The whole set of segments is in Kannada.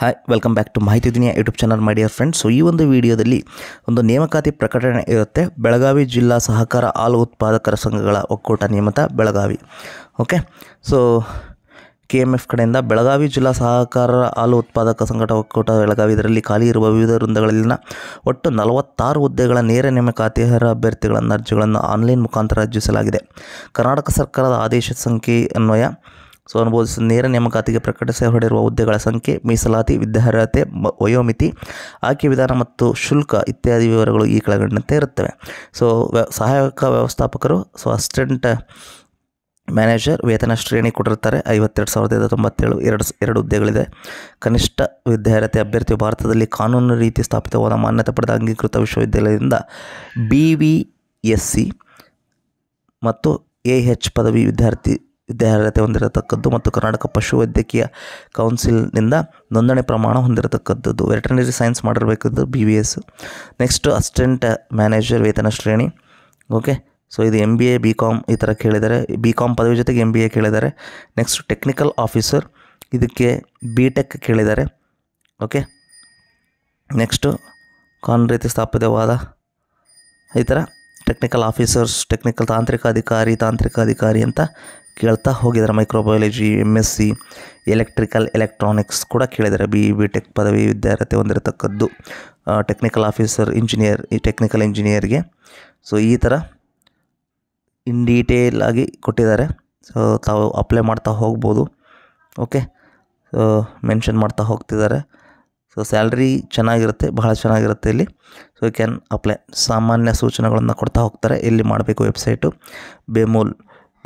hi welcome back to Mahiti Duniya YouTube channel my dear friends so ಈ ಒಂದು ವಿಡಿಯೋದಲ್ಲಿ ಒಂದು ನೇಮಕಾತಿ ಪ್ರಕಟಣೆ ಇರುತ್ತೆ ಬೆಳಗಾವಿ ಜಿಲ್ಲಾ ಸಹಕಾರ ಹಾಲು ಉತ್ಪಾದಕರ ಸಂಘಗಳ ಒಕ್ಕೂಟ ನೇಮತ Belagavi okay so K M F ಕಡೆಯಿಂದ ಬೆಳಗಾವಿ ಜಿಲ್ಲಾ ಸಹಕಾರ ಹಾಲು ಉತ್ಪಾದಕ ಸಂಘಟ ಒಕ್ಕೂಟ ಬೆಳಗಾವಿ ಇದರಲ್ಲಿ ಖಾಲಿ ಇರುವ ವಿವಿಧ ವೃಂದಗಳಲ್ಲಿನ ಒಟ್ಟು ನಲವತ್ತಾರು ಹುದ್ದೆಗಳ ನೇರ ನೇಮಕಾತಿ ಅಭ್ಯರ್ಥಿಗಳನ್ನು ಅರ್ಜಿಗಳನ್ನು ಆನ್ಲೈನ್ ಮುಖಾಂತರ ರಚಿಸಲಾಗಿದೆ ಕರ್ನಾಟಕ ಸರ್ಕಾರದ ಆದೇಶ ಸಂಖ್ಯೆ ಅನ್ವಯ ಸೊ ಅನುಭವಿಸಿದ ನೇರ ನೇಮಕಾತಿಗೆ ಪ್ರಕಟಿಸಿ ಹೊಡೆರುವ ಹುದ್ದೆಗಳ ಸಂಖ್ಯೆ ಮೀಸಲಾತಿ ವಿದ್ಯಾರ್ಹತೆ ವಯೋಮಿತಿ ಆಯ್ಕೆ ವಿಧಾನ ಮತ್ತು ಶುಲ್ಕ ಇತ್ಯಾದಿ ವಿವರಗಳು ಈ ಕೆಳಗಂಡಂತೆ ಇರುತ್ತವೆ ಸೊ ಸಹಾಯಕ ವ್ಯವಸ್ಥಾಪಕರು ಸೊ ಅಸಿಸ್ಟೆಂಟ್ ಮ್ಯಾನೇಜರ್ ವೇತನ ಶ್ರೇಣಿ ಕೊಟ್ಟಿರ್ತಾರೆ ಐವತ್ತೆರಡು ಸಾವಿರದ ತೊಂಬತ್ತೇಳು ಎರಡು ಎರಡು ಹುದ್ದೆಗಳಿದೆ ಕನಿಷ್ಠ ವಿದ್ಯಾರ್ಹತೆ ಅಭ್ಯರ್ಥಿ ಭಾರತದಲ್ಲಿ ಕಾನೂನು ರೀತಿ ಸ್ಥಾಪಿತವಾದ ಮಾನ್ಯತೆ ಪಡೆದ ಅಂಗೀಕೃತ ವಿಶ್ವವಿದ್ಯಾಲಯದಿಂದ ಬಿ ವಿ ಎಸ್ ಸಿ ಮತ್ತು ಎ ಎಚ್ ಪದವಿ ವಿದ್ಯಾರ್ಥಿ ವಿದ್ಯಾರ್ಹತೆ ಹೊಂದಿರತಕ್ಕದ್ದು ಮತ್ತು ಕರ್ನಾಟಕ ಪಶುವೈದ್ಯಕೀಯ ಕೌನ್ಸಿಲ್ನಿಂದ ನೋಂದಣಿ ಪ್ರಮಾಣ ಹೊಂದಿರತಕ್ಕದ್ದು ವೆಟರ್ನರಿ ಸೈನ್ಸ್ ಮಾಡಿರಬೇಕದ್ದು B B S next assistant manager ವೇತನ ಶ್ರೇಣಿ ಓಕೆ ಸೊ ಇದು M B A B com ಈ ಥರ ಕೇಳಿದ್ದಾರೆ ಬಿ ಕಾಮ್ ಪದವಿ ಜೊತೆಗೆ ಎಮ್ ಬಿ ಎ ಕೇಳಿದ್ದಾರೆ ನೆಕ್ಸ್ಟ್ ಟೆಕ್ನಿಕಲ್ ಆಫೀಸರ್ ಇದಕ್ಕೆ ಬಿ ಟೆಕ್ ಕೇಳಿದ್ದಾರೆ ಓಕೆ ನೆಕ್ಸ್ಟು ಕಾನ್ ರೀತಿ ಸ್ಥಾಪಿತವಾದ ಈ ಥರ ಟೆಕ್ನಿಕಲ್ ಆಫೀಸರ್ಸ್ ಟೆಕ್ನಿಕಲ್ ತಾಂತ್ರಿಕ ಅಧಿಕಾರಿ ತಾಂತ್ರಿಕ ಅಧಿಕಾರಿ ಅಂತ ಕೇಳ್ತಾ ಹೋಗಿದ್ದಾರೆ microbiology M S C electrical electronics ಕೂಡ ಕೇಳಿದ್ದಾರೆ ಬಿ ಬಿ ಟೆಕ್ ಪದವಿ ವಿದ್ಯಾರ್ಹತೆ ಹೊಂದಿರತಕ್ಕದ್ದು ಟೆಕ್ನಿಕಲ್ ಆಫೀಸರ್ ಇಂಜಿನಿಯರ್ ಈ ಟೆಕ್ನಿಕಲ್ ಇಂಜಿನಿಯರ್ಗೆ ಸೊ ಈ ಥರ ಇನ್ ಡೀಟೇಲ್ ಆಗಿ ಕೊಟ್ಟಿದ್ದಾರೆ ಸೊ ತಾವು ಅಪ್ಲೈ ಮಾಡ್ತಾ ಹೋಗ್ಬೋದು ಓಕೆ ಸೊ ಮೆನ್ಷನ್ ಮಾಡ್ತಾ ಹೋಗ್ತಿದ್ದಾರೆ ಸೊ ಸ್ಯಾಲ್ರಿ ಚೆನ್ನಾಗಿರುತ್ತೆ ಬಹಳ ಚೆನ್ನಾಗಿರುತ್ತೆ ಇಲ್ಲಿ ಸೊ ಯು ಕ್ಯಾನ್ ಅಪ್ಲೈ ಸಾಮಾನ್ಯ ಸೂಚನೆಗಳನ್ನು ಕೊಡ್ತಾ ಹೋಗ್ತಾರೆ ಎಲ್ಲಿ ಮಾಡಬೇಕು website Bemul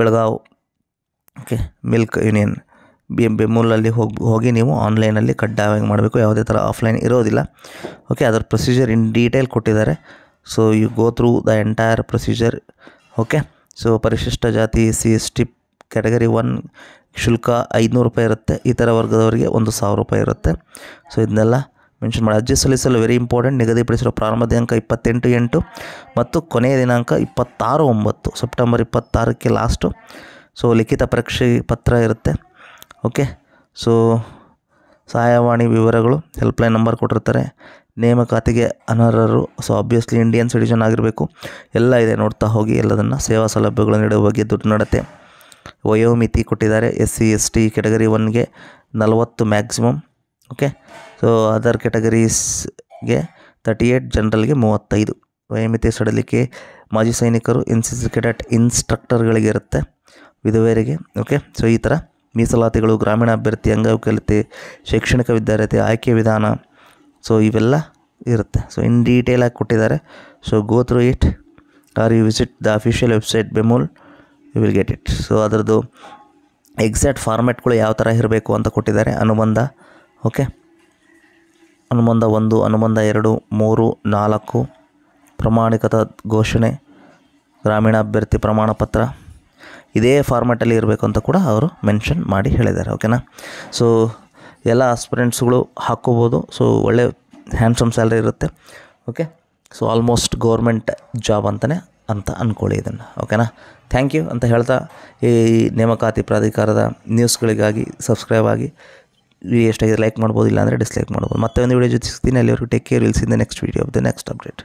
Belgaum okay milk union B M ಹೋಗಿ ಹೋಗಿ ನೀವು ಆನ್ಲೈನಲ್ಲಿ ಕಡ್ಡಾಯವಾಗಿ ಮಾಡಬೇಕು ಯಾವುದೇ ಥರ ಆಫ್ಲೈನ್ ಇರೋದಿಲ್ಲ ಓಕೆ ಅದರ ಪ್ರೊಸೀಜರ್ ಇನ್ ಡೀಟೇಲ್ ಕೊಟ್ಟಿದ್ದಾರೆ so you go through the entire procedure okay so ಪರಿಶಿಷ್ಟ ಜಾತಿ C S T category one ಶುಲ್ಕ ಐದುನೂರು ರೂಪಾಯಿ ಇರುತ್ತೆ ಈ ಥರ ವರ್ಗದವರಿಗೆ ಒಂದು ಸಾವಿರ ರೂಪಾಯಿ ಇರುತ್ತೆ ಸೊ ಇದನ್ನೆಲ್ಲ ಮೆನ್ಷನ್ ಮಾಡಿ ಅರ್ಜಿ ಸಲ್ಲಿಸಲು ವೆರಿ ಇಂಪಾರ್ಟೆಂಟ್ ನಿಗದಿಪಡಿಸಿರೋ ಪ್ರಾರಂಭ ದಿನಾಂಕ ಇಪ್ಪತ್ತೆಂಟು ಎಂಟು ಮತ್ತು ಕೊನೆಯ ದಿನಾಂಕ ಇಪ್ಪತ್ತಾರು ಒಂಬತ್ತು ಸೆಪ್ಟೆಂಬರ್ ಇಪ್ಪತ್ತಾರಕ್ಕೆ ಲಾಸ್ಟು ಸೊ ಲಿಖಿತ ಪರೀಕ್ಷೆ ಪತ್ರ ಇರುತ್ತೆ ಓಕೆ ಸೊ ಸಹಾಯವಾಣಿ ವಿವರಗಳು ಹೆಲ್ಪ್ಲೈನ್ ನಂಬರ್ ಕೊಟ್ಟಿರ್ತಾರೆ ನೇಮಕಾತಿಗೆ ಅನರ್ಹರು ಸೊ ಆಬ್ವಿಯಸ್ಲಿ ಇಂಡಿಯನ್ ಸಿಟಿಜನ್ ಆಗಿರಬೇಕು ಎಲ್ಲ ಇದೆ ನೋಡ್ತಾ ಹೋಗಿ ಎಲ್ಲದನ್ನು ಸೇವಾ ಸೌಲಭ್ಯಗಳು ನೀಡುವ ಬಗ್ಗೆ ದುಡ್ಡು ನಡತೆ ವಯೋಮಿತಿ ಕೊಟ್ಟಿದ್ದಾರೆ S C S T category ಒನ್ಗೆ ನಲವತ್ತು ಮ್ಯಾಕ್ಸಿಮಮ್ ಓಕೆ ಸೊ ಅದರ್ ಕೆಟಗರೀಸ್ಗೆ ತರ್ಟಿ ಏಯ್ಟ್ ಜನರಲ್ಗೆ ಮೂವತ್ತೈದು ವಯೋಮಿತಿ ಸಡಲಿಕ್ಕೆ ಮಾಜಿ ಸೈನಿಕರು ಎನ್ ಸಿ ಸಿ ಕೆಡೆಟ್ ಇನ್ಸ್ಟ್ರಕ್ಟರ್ಗಳಿಗೆ ಇರುತ್ತೆ ವಿಧವೆಯರಿಗೆ ಓಕೆ ಸೊ ಈ ಥರ ಮೀಸಲಾತಿಗಳು ಗ್ರಾಮೀಣ ಅಭ್ಯರ್ಥಿ ಅಂಗವಿಕಲತೆ ಶೈಕ್ಷಣಿಕ ವಿದ್ಯಾರ್ಥಿ ಆಯ್ಕೆ ವಿಧಾನ ಸೊ ಇವೆಲ್ಲ ಇರುತ್ತೆ ಸೊ ಇನ್ ಡೀಟೇಲಾಗಿ ಕೊಟ್ಟಿದ್ದಾರೆ so go through it are you visit the official website Bemul you will get it so ಅದರದ್ದು ಎಕ್ಸಾಕ್ಟ್ ಫಾರ್ಮ್ಯಾಟ್ಗಳು ಯಾವ ಥರ ಇರಬೇಕು ಅಂತ ಕೊಟ್ಟಿದ್ದಾರೆ ಅನುಬಂಧ ಓಕೆ ಅನುಬಂಧ ಒಂದು ಅನುಬಂಧ ಎರಡು ಮೂರು ನಾಲ್ಕು ಪ್ರಮಾಣಿಕತ ಘೋಷಣೆ ಗ್ರಾಮೀಣ ಅಭ್ಯರ್ಥಿ ಪ್ರಮಾಣಪತ್ರ ಇದೇ ಫಾರ್ಮ್ಯಾಟಲ್ಲಿ ಇರಬೇಕು ಅಂತ ಕೂಡ ಅವರು ಮೆನ್ಷನ್ ಮಾಡಿ ಹೇಳಿದ್ದಾರೆ ಓಕೆನಾ ಸೊ ಎಲ್ಲ ಆಸ್ಪಿರೆಂಟ್ಸ್ಗಳು ಹಾಕ್ಕೋಬೋದು ಸೊ ಒಳ್ಳೆ ಹ್ಯಾಂಡ್ಸಮ್ ಸ್ಯಾಲ್ರಿ ಇರುತ್ತೆ okay so almost government job ಅಂತಲೇ ಅಂತ ಅಂದ್ಕೊಳ್ಳಿ ಇದನ್ನು ಓಕೆನಾ ಥ್ಯಾಂಕ್ ಯು ಅಂತ ಹೇಳ್ತಾ ಈ ನೇಮಕಾತಿ ಪ್ರಾಧಿಕಾರದ ನ್ಯೂಸ್ಗಳಿಗಾಗಿ ಸಬ್ಸ್ಕ್ರೈಬ್ ಆಗಿ ಎಷ್ಟಾಗಿದೆ ಲೈಕ್ ಮಾಡ್ಬೋದು ಇಲ್ಲಾಂದರೆ ಡಿಸ್ಲೈಕ್ ಮಾಡ್ಬೋದು ಮತ್ತೆ ಒಂದು ವಿಡಿಯೋ ಜೊತೆ ಸಿಗ್ತೀನಿ ಅಲ್ಲಿವರೆಗೂ take care the next video the next update